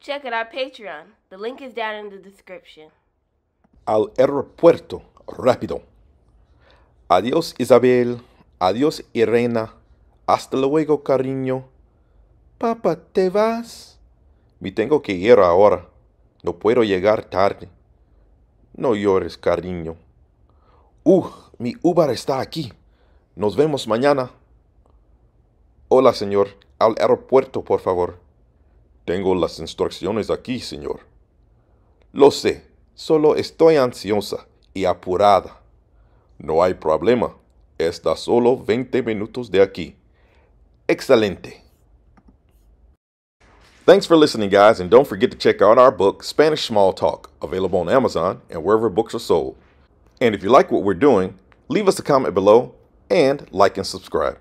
check out our Patreon. The link is down in the description. Al aeropuerto, rápido. Adiós Isabel, adiós Irena, hasta luego cariño. Papá, ¿te vas? Me tengo que ir ahora. No puedo llegar tarde. No llores, cariño. Uh, mi Uber está aquí. Nos vemos mañana. Hola, señor. Al aeropuerto, por favor. Tengo las instrucciones aquí, señor. Lo sé, solo estoy ansiosa y apurada. No hay problema. Está solo 20 minutos de aquí. Excelente. Thanks for listening, guys, and don't forget to check out our book, Spanish Small Talk, available on Amazon and wherever books are sold. And if you like what we're doing, leave us a comment below and like and subscribe.